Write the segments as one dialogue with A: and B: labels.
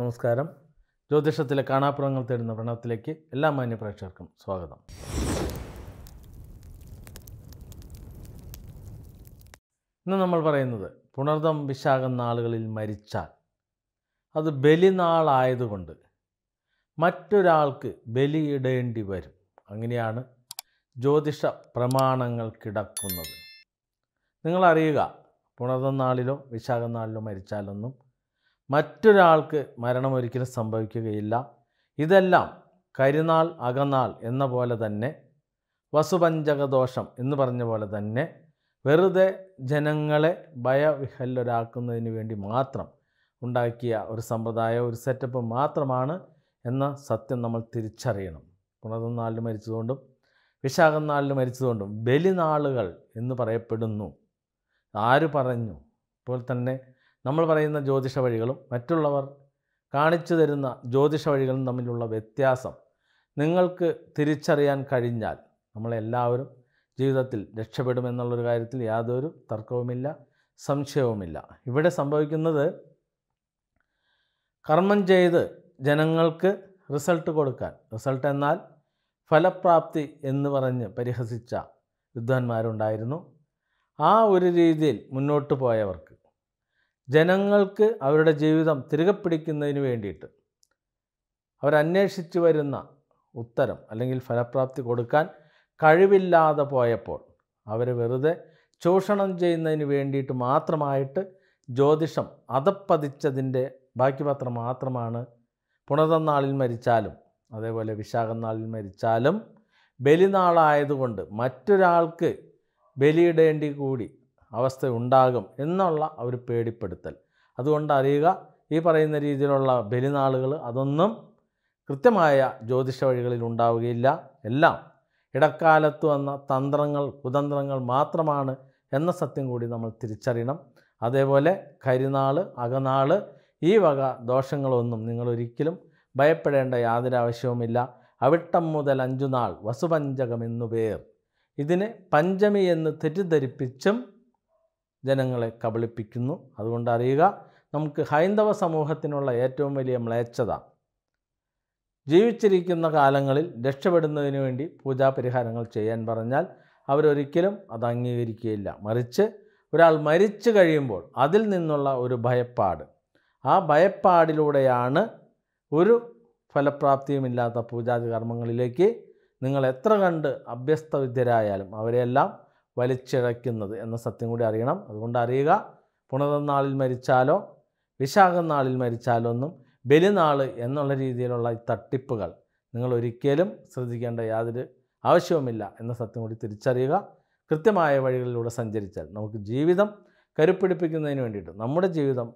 A: നമസ്കാരം ജ്യോതിഷത്തിലെ കാണാപ്പുറങ്ങൾ തേടുന്ന പ്രണവത്തിലേക്ക് എല്ലാ മാന്യപ്രേക്ഷകർക്കും സ്വാഗതം ഇന്ന് നമ്മൾ പറയുന്നത് പുണർദം വിശാഖം നാളുകളിൽ മരിച്ചാൽ അത് ബലിനാളായതുകൊണ്ട് മറ്റൊരാൾക്ക് ബലിയിടേണ്ടി വരും അങ്ങനെയാണ് ജ്യോതിഷ പ്രമാണങ്ങൾ കിടക്കുന്നത് നിങ്ങളറിയുക പുണർദം നാളിലോ വിശാഖം നാളിലോ മരിച്ചാലൊന്നും മറ്റൊരാൾക്ക് മരണം ഒരിക്കലും സംഭവിക്കുകയില്ല ഇതെല്ലാം കരുനാൾ അകനാൾ എന്ന പോലെ തന്നെ വസുപഞ്ചകദോഷം എന്ന് പറഞ്ഞ പോലെ തന്നെ വെറുതെ ജനങ്ങളെ ഭയവിഹല്ലരാക്കുന്നതിന് വേണ്ടി മാത്രം ഉണ്ടാക്കിയ ഒരു സമ്പ്രദായം ഒരു സെറ്റപ്പ് മാത്രമാണ് എന്ന സത്യം നമ്മൾ തിരിച്ചറിയണം പുണർന്നാളിൽ മരിച്ചതുകൊണ്ടും വിശാഖനാളിൽ മരിച്ചതുകൊണ്ടും ബലിനാളുകൾ എന്ന് പറയപ്പെടുന്നു ആര് പറഞ്ഞു ഇപ്പോൾ തന്നെ നമ്മൾ പറയുന്ന ജ്യോതിഷ വഴികളും മറ്റുള്ളവർ കാണിച്ചു തരുന്ന ജ്യോതിഷ വഴികളും തമ്മിലുള്ള വ്യത്യാസം നിങ്ങൾക്ക് തിരിച്ചറിയാൻ കഴിഞ്ഞാൽ നമ്മളെല്ലാവരും ജീവിതത്തിൽ രക്ഷപ്പെടുമെന്നുള്ളൊരു കാര്യത്തിൽ യാതൊരു തർക്കവുമില്ല സംശയവുമില്ല ഇവിടെ സംഭവിക്കുന്നത് കർമ്മം ചെയ്ത് ജനങ്ങൾക്ക് റിസൾട്ട് കൊടുക്കാൻ റിസൾട്ട് എന്നാൽ ഫലപ്രാപ്തി എന്ന് പറഞ്ഞ് പരിഹസിച്ച വിദ്വാൻമാരുണ്ടായിരുന്നു ആ ഒരു രീതിയിൽ മുന്നോട്ട് പോയവർക്ക് ജനങ്ങൾക്ക് അവരുടെ ജീവിതം തിരികെ പിടിക്കുന്നതിന് വേണ്ടിയിട്ട് അവരന്വേഷിച്ചു വരുന്ന ഉത്തരം അല്ലെങ്കിൽ ഫലപ്രാപ്തി കൊടുക്കാൻ കഴിവില്ലാതെ പോയപ്പോൾ അവർ വെറുതെ ചൂഷണം ചെയ്യുന്നതിന് വേണ്ടിയിട്ട് മാത്രമായിട്ട് ജ്യോതിഷം അതപ്പതിച്ചതിൻ്റെ ബാക്കി പത്രം മാത്രമാണ് പുണർന്നാളിൽ മരിച്ചാലും അതേപോലെ വിശാഖനാളിൽ മരിച്ചാലും ബലിനാളായതുകൊണ്ട് മറ്റൊരാൾക്ക് ബലിയിടേണ്ടി കൂടി അവസ്ഥ ഉണ്ടാകും എന്നുള്ള ഒരു പേടിപ്പെടുത്തൽ അതുകൊണ്ട് അറിയുക ഈ പറയുന്ന രീതിയിലുള്ള ബലിനാളുകൾ അതൊന്നും കൃത്യമായ ജ്യോതിഷ വഴികളിൽ ഉണ്ടാവുകയില്ല എല്ലാം ഇടക്കാലത്ത് വന്ന തന്ത്രങ്ങൾ കുതന്ത്രങ്ങൾ മാത്രമാണ് എന്ന സത്യം കൂടി നമ്മൾ തിരിച്ചറിയണം അതേപോലെ കരിനാൾ അകനാൾ ഈ വക ദോഷങ്ങളൊന്നും നിങ്ങളൊരിക്കലും ഭയപ്പെടേണ്ട യാതൊരു ആവശ്യവുമില്ല അവിട്ടം മുതൽ അഞ്ചുനാൾ വസുപഞ്ചകം എന്നു പേർ ഇതിനെ പഞ്ചമി എന്ന് തെറ്റിദ്ധരിപ്പിച്ചും ജനങ്ങളെ കബളിപ്പിക്കുന്നു അതുകൊണ്ട് അറിയുക നമുക്ക് ഹൈന്ദവ സമൂഹത്തിനുള്ള ഏറ്റവും വലിയ മ്ലേച്ഛത ജീവിച്ചിരിക്കുന്ന കാലങ്ങളിൽ രക്ഷപ്പെടുന്നതിന് വേണ്ടി പൂജാപരിഹാരങ്ങൾ ചെയ്യാൻ പറഞ്ഞാൽ അവരൊരിക്കലും അത് അംഗീകരിക്കുകയില്ല മറിച്ച് ഒരാൾ മരിച്ചു കഴിയുമ്പോൾ അതിൽ നിന്നുള്ള ഒരു ഭയപ്പാട് ആ ഭയപ്പാടിലൂടെയാണ് ഒരു ഫലപ്രാപ്തിയുമില്ലാത്ത പൂജാതി കർമ്മങ്ങളിലേക്ക് നിങ്ങൾ എത്ര കണ്ട് അഭ്യസ്തവിദ്യരായാലും അവരെല്ലാം വലിച്ചിഴയ്ക്കുന്നത് എന്ന സത്യം കൂടി അറിയണം അതുകൊണ്ട് അറിയുക പുണർനാളിൽ മരിച്ചാലോ വിശാഖനാളിൽ മരിച്ചാലോ ഒന്നും ബലിനാൾ എന്നുള്ള രീതിയിലുള്ള ഈ തട്ടിപ്പുകൾ നിങ്ങൾ ഒരിക്കലും ശ്രദ്ധിക്കേണ്ട യാതൊരു ആവശ്യവുമില്ല എന്ന സത്യം കൂടി തിരിച്ചറിയുക കൃത്യമായ വഴികളിലൂടെ സഞ്ചരിച്ചാൽ നമുക്ക് ജീവിതം കരുപ്പിടിപ്പിക്കുന്നതിന് വേണ്ടിയിട്ട് നമ്മുടെ ജീവിതം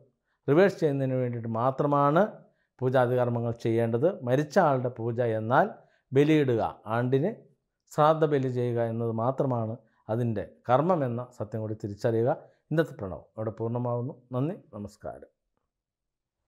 A: റിവേഴ്സ് ചെയ്യുന്നതിന് വേണ്ടിയിട്ട് മാത്രമാണ് പൂജാതികർമ്മങ്ങൾ ചെയ്യേണ്ടത് മരിച്ച ആളുടെ പൂജ എന്നാൽ ബലിയിടുക ആണ്ടിന് ശ്രാദ്ധ ബലി ചെയ്യുക എന്നത് മാത്രമാണ് അതിൻ്റെ കർമ്മമെന്ന സത്യം കൂടി തിരിച്ചറിയുക ഇന്നത്തെ പ്രണവം അവിടെ പൂർണ്ണമാവുന്നു നന്ദി നമസ്കാരം